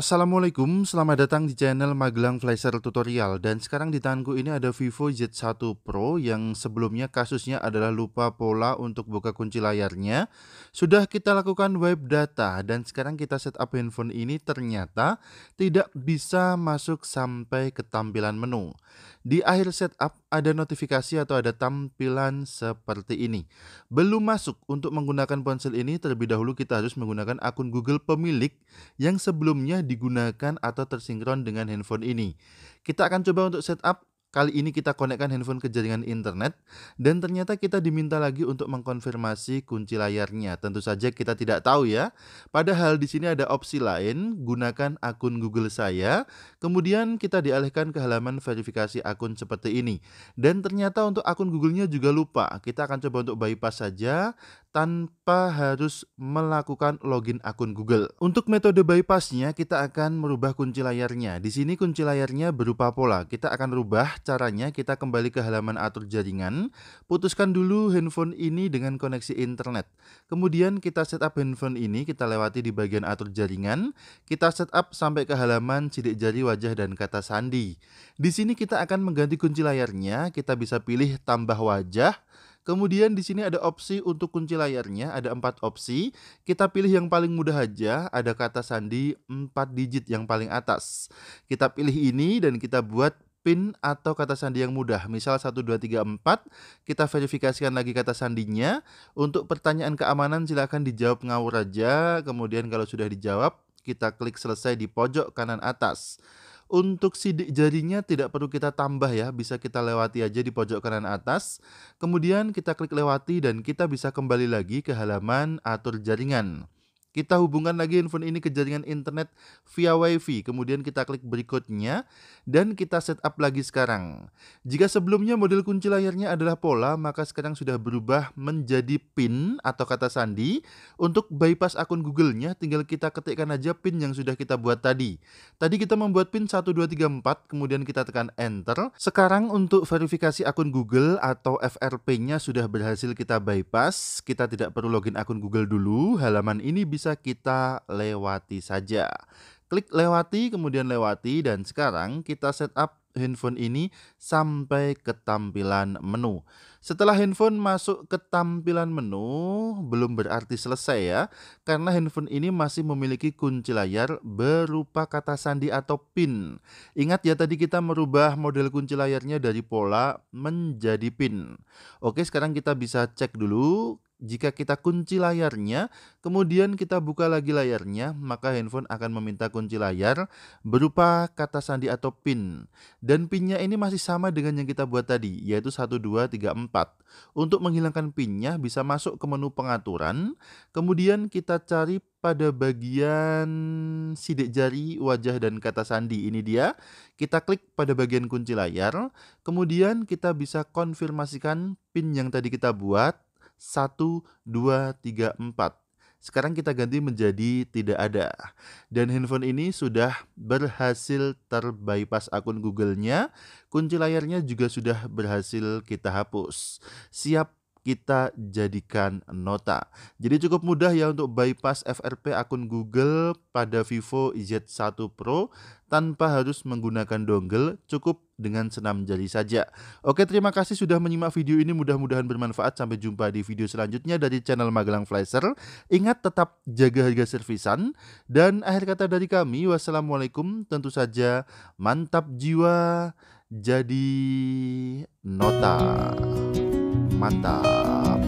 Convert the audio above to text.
Assalamualaikum, selamat datang di channel Magelang Flasher Tutorial dan sekarang di tanganku ini ada Vivo Z1 Pro yang sebelumnya kasusnya adalah lupa pola untuk buka kunci layarnya sudah kita lakukan wipe data dan sekarang kita setup handphone ini ternyata tidak bisa masuk sampai ke tampilan menu di akhir setup ada notifikasi atau ada tampilan seperti ini belum masuk untuk menggunakan ponsel ini terlebih dahulu kita harus menggunakan akun Google pemilik yang sebelumnya digunakan atau tersinkron dengan handphone ini. Kita akan coba untuk setup Kali ini kita konekkan handphone ke jaringan internet dan ternyata kita diminta lagi untuk mengkonfirmasi kunci layarnya. Tentu saja kita tidak tahu ya. Padahal di sini ada opsi lain, gunakan akun Google saya. Kemudian kita dialihkan ke halaman verifikasi akun seperti ini. Dan ternyata untuk akun Google-nya juga lupa. Kita akan coba untuk bypass saja, tanpa harus melakukan login akun Google. Untuk metode bypassnya, kita akan merubah kunci layarnya. Di sini kunci layarnya berupa pola. Kita akan rubah caranya, kita kembali ke halaman atur jaringan, putuskan dulu handphone ini dengan koneksi internet. Kemudian kita setup handphone ini, kita lewati di bagian atur jaringan, kita setup sampai ke halaman sidik jari wajah dan kata sandi. Di sini kita akan mengganti kunci layarnya, kita bisa pilih tambah wajah, Kemudian di sini ada opsi untuk kunci layarnya, ada empat opsi. Kita pilih yang paling mudah aja, ada kata sandi 4 digit yang paling atas. Kita pilih ini dan kita buat pin atau kata sandi yang mudah. Misal 1, 2, 3, 4, kita verifikasikan lagi kata sandinya. Untuk pertanyaan keamanan silahkan dijawab ngawur aja. Kemudian kalau sudah dijawab, kita klik selesai di pojok kanan atas. Untuk sidik jarinya tidak perlu kita tambah ya, bisa kita lewati aja di pojok kanan atas. Kemudian kita klik lewati dan kita bisa kembali lagi ke halaman atur jaringan. Kita hubungkan lagi handphone ini ke jaringan internet via WiFi. Kemudian kita klik berikutnya dan kita setup lagi sekarang. Jika sebelumnya model kunci layarnya adalah pola, maka sekarang sudah berubah menjadi pin atau kata sandi. Untuk bypass akun Google-nya tinggal kita ketikkan aja pin yang sudah kita buat tadi. Tadi kita membuat pin 1234, kemudian kita tekan enter. Sekarang untuk verifikasi akun Google atau FRP-nya sudah berhasil kita bypass. Kita tidak perlu login akun Google dulu. Halaman ini bisa bisa kita lewati saja. Klik lewati, kemudian lewati, dan sekarang kita setup handphone ini sampai ke tampilan menu. Setelah handphone masuk ke tampilan menu, belum berarti selesai ya, karena handphone ini masih memiliki kunci layar berupa kata sandi atau PIN. Ingat ya tadi kita merubah model kunci layarnya dari pola menjadi PIN. Oke, sekarang kita bisa cek dulu jika kita kunci layarnya, kemudian kita buka lagi layarnya, maka handphone akan meminta kunci layar berupa kata sandi atau PIN. Dan PIN-nya ini masih sama dengan yang kita buat tadi, yaitu 1234. Untuk menghilangkan PIN-nya bisa masuk ke menu pengaturan, kemudian kita cari pada bagian sidik jari, wajah, dan kata sandi. Ini dia. Kita klik pada bagian kunci layar. Kemudian kita bisa konfirmasikan PIN yang tadi kita buat 1, 2, 3, 4. Sekarang kita ganti menjadi tidak ada. Dan handphone ini sudah berhasil terbypass akun Google-nya. Kunci layarnya juga sudah berhasil kita hapus. Siap kita jadikan nota. Jadi cukup mudah ya untuk bypass FRP akun Google pada Vivo Z1 Pro tanpa harus menggunakan dongle, cukup dengan senam jari saja. Oke, terima kasih sudah menyimak video ini, mudah-mudahan bermanfaat. Sampai jumpa di video selanjutnya dari channel Magelang Flyser Ingat tetap jaga harga servisan dan akhir kata dari kami, wassalamualaikum. Tentu saja mantap jiwa jadi nota. また。